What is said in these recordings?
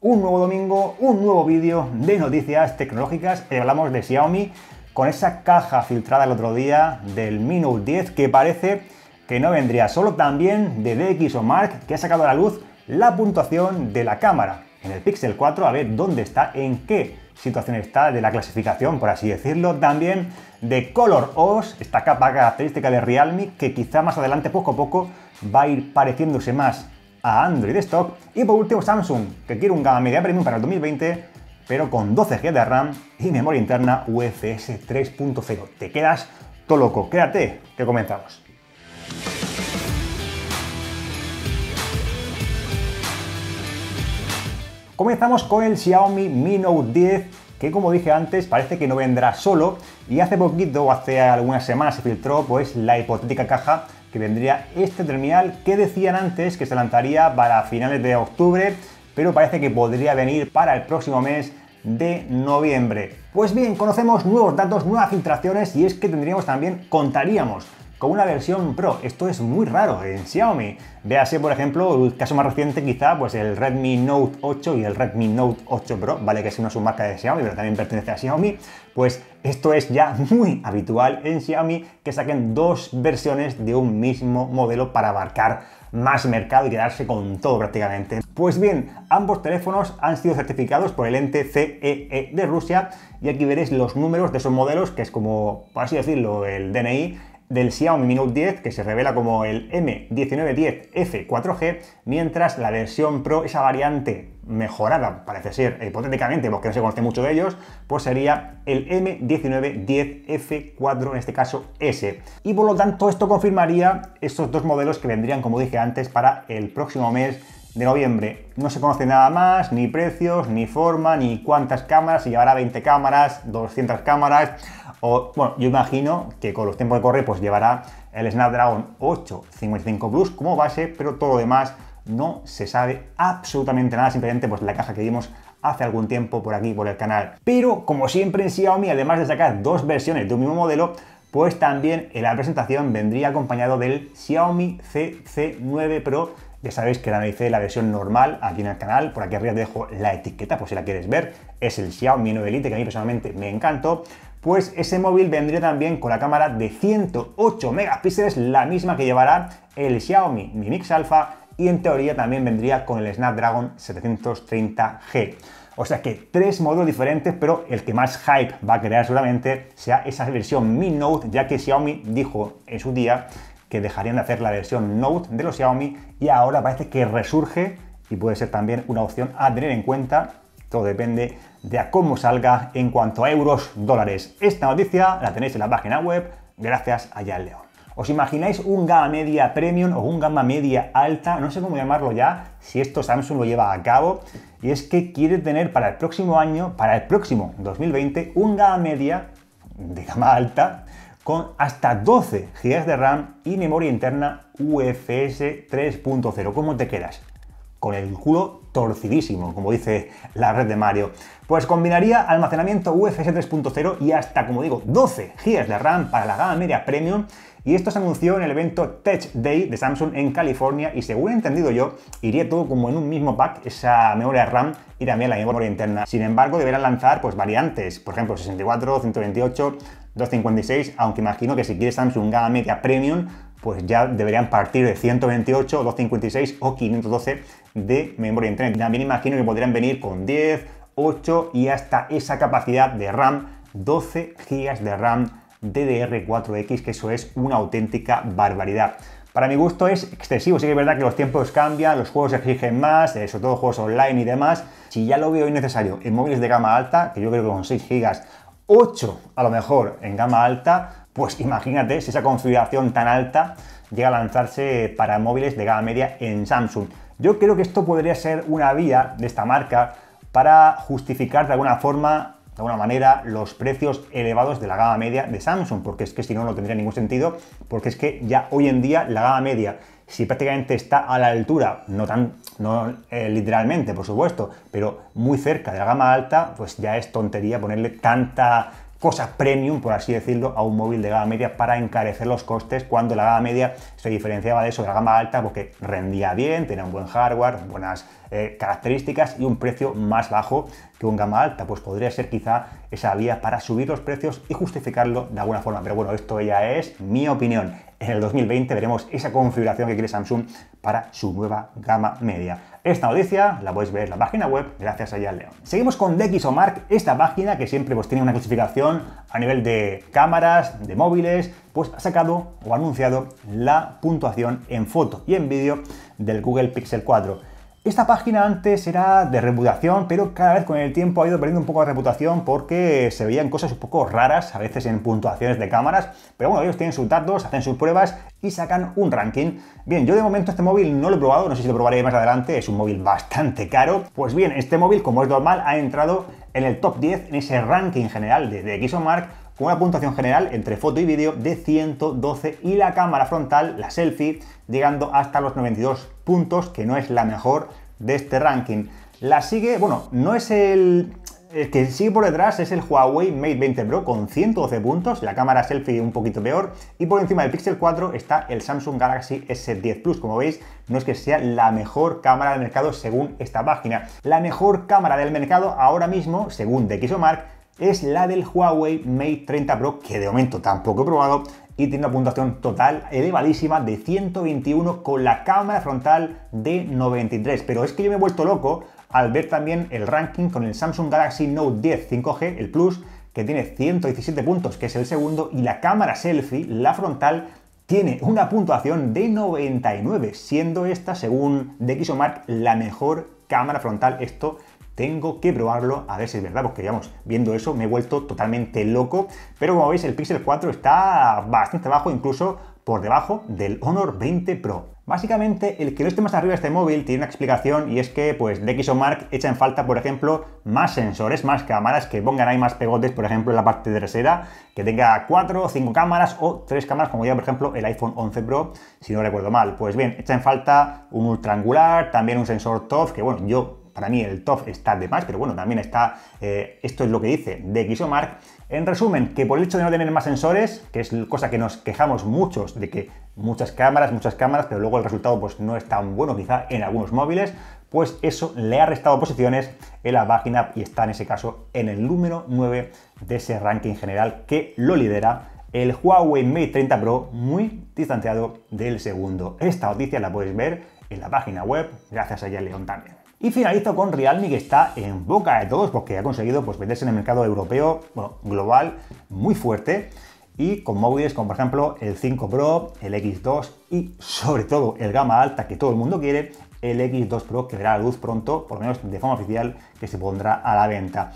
un nuevo domingo, un nuevo vídeo de noticias tecnológicas. hablamos de Xiaomi con esa caja filtrada el otro día del Mi 10 que parece que no vendría solo también de Mark, que ha sacado a la luz la puntuación de la cámara en el Pixel 4 a ver dónde está, en qué situación está de la clasificación, por así decirlo. También de Color OS, esta capa característica de Realme que quizá más adelante poco a poco va a ir pareciéndose más a Android Stock. Y por último Samsung, que quiere un gama media premium para el 2020, pero con 12 GB de RAM y memoria interna UFS e 3.0. Te quedas todo loco. Quédate, que comenzamos. Comenzamos con el Xiaomi Mi Note 10, que como dije antes parece que no vendrá solo y hace poquito, o hace algunas semanas se filtró pues la hipotética caja que vendría este terminal que decían antes que se lanzaría para finales de octubre, pero parece que podría venir para el próximo mes de noviembre. Pues bien, conocemos nuevos datos, nuevas filtraciones y es que tendríamos también, contaríamos con una versión Pro. Esto es muy raro en Xiaomi. Véase, por ejemplo, el caso más reciente quizá, pues el Redmi Note 8 y el Redmi Note 8 Pro, vale que es una submarca de Xiaomi, pero también pertenece a Xiaomi, pues esto es ya muy habitual en Xiaomi que saquen dos versiones de un mismo modelo para abarcar más mercado y quedarse con todo prácticamente. Pues bien, ambos teléfonos han sido certificados por el ente CEE e de Rusia y aquí veréis los números de esos modelos, que es como, por así decirlo, el DNI del Xiaomi Mi 10 que se revela como el M1910F4G, mientras la versión Pro, esa variante mejorada, parece ser, hipotéticamente, porque no se conoce mucho de ellos, pues sería el M1910F4, en este caso S. Y por lo tanto esto confirmaría estos dos modelos que vendrían, como dije antes, para el próximo mes de noviembre. No se conoce nada más, ni precios, ni forma, ni cuántas cámaras, si llevará 20 cámaras, 200 cámaras, o bueno, yo imagino que con los tiempos de correr pues llevará el Snapdragon 855 Plus como base, pero todo lo demás no se sabe absolutamente nada, simplemente pues la caja que vimos hace algún tiempo por aquí, por el canal. Pero como siempre en Xiaomi, además de sacar dos versiones de un mismo modelo, pues también en la presentación vendría acompañado del Xiaomi CC9 Pro. Ya sabéis que la analicé la versión normal aquí en el canal, por aquí arriba te dejo la etiqueta por si la quieres ver. Es el Xiaomi 9 Elite que a mí personalmente me encantó. Pues ese móvil vendría también con la cámara de 108 megapíxeles, la misma que llevará el Xiaomi Mi Mix Alpha y en teoría también vendría con el Snapdragon 730G. O sea que tres modelos diferentes, pero el que más hype va a crear seguramente sea esa versión Mi Note, ya que Xiaomi dijo en su día que dejarían de hacer la versión Note de los Xiaomi y ahora parece que resurge y puede ser también una opción a tener en cuenta. Todo depende de a cómo salga en cuanto a euros, dólares. Esta noticia la tenéis en la página web. Gracias a León. ¿Os imagináis un gama media premium o un gama media alta? No sé cómo llamarlo ya, si esto Samsung lo lleva a cabo. Y es que quiere tener para el próximo año, para el próximo 2020, un gama media de gama alta con hasta 12 GB de RAM y memoria interna UFS 3.0. ¿Cómo te quedas? Con el culo torcidísimo, como dice la red de Mario. Pues combinaría almacenamiento UFS 3.0 y hasta, como digo, 12 GB de RAM para la gama media premium y esto se anunció en el evento Tech Day de Samsung en California y según he entendido yo, iría todo como en un mismo pack, esa memoria RAM y también la memoria interna. Sin embargo, deberán lanzar pues variantes, por ejemplo 64, 128, 256, aunque imagino que si quiere Samsung Gama Media Premium, pues ya deberían partir de 128, 256 o 512 de memoria interna. También imagino que podrían venir con 10, 8 y hasta esa capacidad de RAM, 12 GB de RAM DDR4X, que eso es una auténtica barbaridad. Para mi gusto es excesivo, sí que es verdad que los tiempos cambian, los juegos exigen más, eh, sobre todo juegos online y demás. Si ya lo veo innecesario en móviles de gama alta, que yo creo que con 6 GB, 8 a lo mejor en gama alta, pues imagínate si esa configuración tan alta llega a lanzarse para móviles de gama media en Samsung. Yo creo que esto podría ser una vía de esta marca para justificar de alguna forma de alguna manera los precios elevados de la gama media de Samsung, porque es que si no, no tendría ningún sentido, porque es que ya hoy en día la gama media, si prácticamente está a la altura, no tan, no eh, literalmente, por supuesto, pero muy cerca de la gama alta, pues ya es tontería ponerle tanta cosas premium, por así decirlo, a un móvil de gama media para encarecer los costes cuando la gama media se diferenciaba de eso de la gama alta porque rendía bien, tenía un buen hardware, buenas eh, características y un precio más bajo que un gama alta. Pues podría ser quizá esa vía para subir los precios y justificarlo de alguna forma. Pero bueno, esto ya es mi opinión. En el 2020 veremos esa configuración que quiere Samsung para su nueva gama media. Esta noticia la podéis ver en la página web gracias a León. Seguimos con DxOMark, esta página que siempre pues, tiene una clasificación a nivel de cámaras, de móviles, pues ha sacado o anunciado la puntuación en foto y en vídeo del Google Pixel 4. Esta página antes era de reputación, pero cada vez con el tiempo ha ido perdiendo un poco de reputación porque se veían cosas un poco raras, a veces en puntuaciones de cámaras, pero bueno, ellos tienen sus datos, hacen sus pruebas y sacan un ranking. Bien, yo de momento este móvil no lo he probado, no sé si lo probaré más adelante, es un móvil bastante caro. Pues bien, este móvil, como es normal, ha entrado en el top 10 en ese ranking general de, de con una puntuación general entre foto y vídeo de 112 y la cámara frontal, la selfie, llegando hasta los 92 puntos, que no es la mejor de este ranking. La sigue, bueno, no es el, el que sigue por detrás es el Huawei Mate 20 Pro con 112 puntos, la cámara selfie un poquito peor, y por encima del Pixel 4 está el Samsung Galaxy S10 Plus. Como veis, no es que sea la mejor cámara del mercado según esta página. La mejor cámara del mercado ahora mismo, según DxOMark, es la del Huawei Mate 30 Pro, que de momento tampoco he probado, y tiene una puntuación total elevadísima de 121 con la cámara frontal de 93. Pero es que yo me he vuelto loco al ver también el ranking con el Samsung Galaxy Note 10 5G, el Plus, que tiene 117 puntos, que es el segundo, y la cámara selfie, la frontal, tiene una puntuación de 99, siendo esta, según DxOMark, la mejor cámara frontal. Esto tengo que probarlo a ver si es verdad, porque digamos, viendo eso me he vuelto totalmente loco. Pero como veis, el Pixel 4 está bastante bajo, incluso por debajo del Honor 20 Pro. Básicamente, el que no esté más arriba de este móvil tiene una explicación y es que, pues, de mark echa en falta, por ejemplo, más sensores, más cámaras, que pongan ahí más pegotes, por ejemplo, en la parte trasera, que tenga 4 o 5 cámaras o 3 cámaras, como ya, por ejemplo, el iPhone 11 Pro, si no recuerdo mal. Pues bien, echa en falta un ultraangular, también un sensor TOF, que bueno, yo para mí el TOF está de más, pero bueno, también está, eh, esto es lo que dice DxOMark. En resumen, que por el hecho de no tener más sensores, que es cosa que nos quejamos muchos de que muchas cámaras, muchas cámaras, pero luego el resultado pues no es tan bueno quizá en algunos móviles, pues eso le ha restado posiciones en la página y está en ese caso en el número 9 de ese ranking general que lo lidera el Huawei Mate 30 Pro muy distanciado del segundo. Esta noticia la podéis ver en la página web, gracias a León también. Y finalizo con Realme, que está en boca de todos porque pues ha conseguido pues, venderse en el mercado europeo, global, muy fuerte. Y con móviles como por ejemplo el 5 Pro, el X2 y sobre todo el gama alta que todo el mundo quiere, el X2 Pro que verá la luz pronto, por lo menos de forma oficial, que se pondrá a la venta.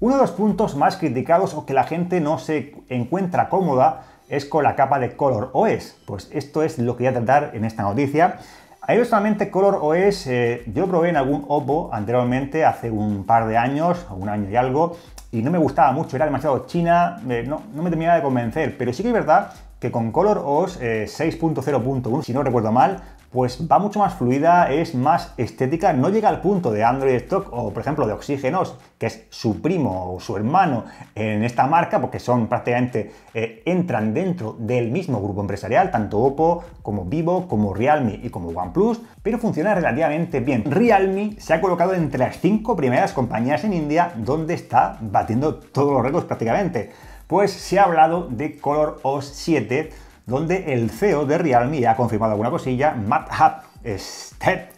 Uno de los puntos más criticados o que la gente no se encuentra cómoda es con la capa de Color OS. Pues esto es lo que voy a tratar en esta noticia. Solamente Color OS yo probé en algún Oppo anteriormente, hace un par de años, un año y algo, y no me gustaba mucho, era demasiado china, no, me terminaba de convencer, pero sí que es verdad que con Color OS 6.0.1, eh, si no recuerdo mal, pues va mucho más fluida, es más estética, no llega al punto de Android Stock o por ejemplo de Oxygenos, que es su primo o su hermano en esta marca, porque son prácticamente, eh, entran dentro del mismo grupo empresarial, tanto Oppo como Vivo, como Realme y como OnePlus, pero funciona relativamente bien. Realme se ha colocado entre las cinco primeras compañías en India donde está batiendo todos los récords prácticamente. Pues se ha hablado de Color OS 7, donde el CEO de Realme ha confirmado alguna cosilla, Matt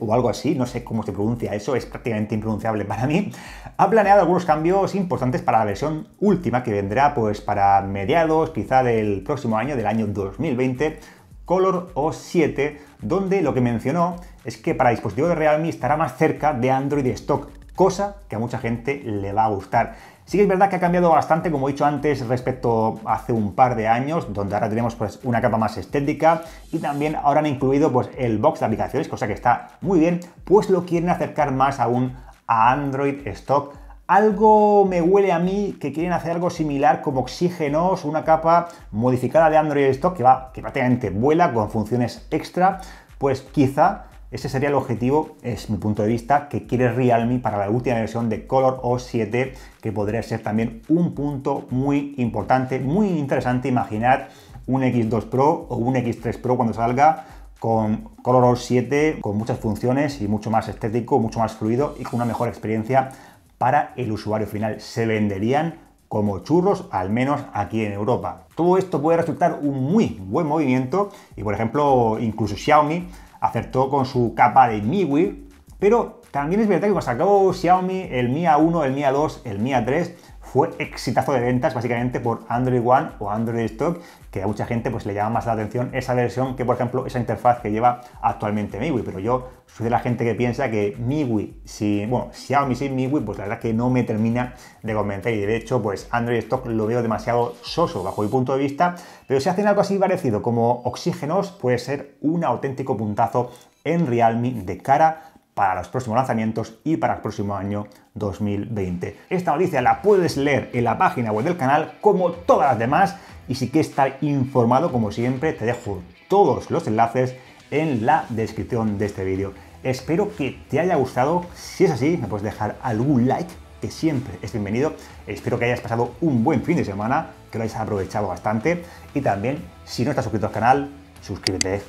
o algo así, no sé cómo se pronuncia eso, es prácticamente impronunciable para mí, ha planeado algunos cambios importantes para la versión última que vendrá pues para mediados quizá del próximo año, del año 2020, Color O7, donde lo que mencionó es que para dispositivos de Realme estará más cerca de Android stock cosa que a mucha gente le va a gustar. Sí que es verdad que ha cambiado bastante, como he dicho antes, respecto hace un par de años, donde ahora tenemos pues, una capa más estética y también ahora han incluido pues, el box de aplicaciones, cosa que está muy bien, pues lo quieren acercar más aún a Android Stock. Algo me huele a mí que quieren hacer algo similar como Oxígenos, una capa modificada de Android Stock que, va, que prácticamente vuela con funciones extra, pues quizá ese sería el objetivo, es mi punto de vista, que quiere Realme para la última versión de Color O7, que podría ser también un punto muy importante, muy interesante. Imaginar un X2 Pro o un X3 Pro cuando salga con Color O7, con muchas funciones y mucho más estético, mucho más fluido y con una mejor experiencia para el usuario final. Se venderían como churros, al menos aquí en Europa. Todo esto puede resultar un muy buen movimiento y, por ejemplo, incluso Xiaomi acertó con su capa de MIUI, pero también es verdad que sacó Xiaomi el Mi A1, el Mi A2, el Mi A3, fue exitazo de ventas básicamente por Android One o Android Stock, que a mucha gente pues le llama más la atención esa versión que por ejemplo esa interfaz que lleva actualmente MIUI, pero yo soy de la gente que piensa que MIUI, si, bueno, Xiaomi sin MIUI, pues la verdad que no me termina de convencer y de hecho pues Android Stock lo veo demasiado soso bajo mi punto de vista, pero si hacen algo así parecido como Oxígenos puede ser un auténtico puntazo en Realme de cara para los próximos lanzamientos y para el próximo año 2020. Esta noticia la puedes leer en la página web del canal como todas las demás y si quieres estar informado como siempre te dejo todos los enlaces en la descripción de este vídeo. Espero que te haya gustado, si es así me puedes dejar algún like que siempre es bienvenido. Espero que hayas pasado un buen fin de semana, que lo hayas aprovechado bastante y también si no estás suscrito al canal, suscríbete,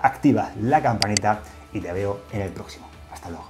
activa la campanita y te veo en el próximo. 我。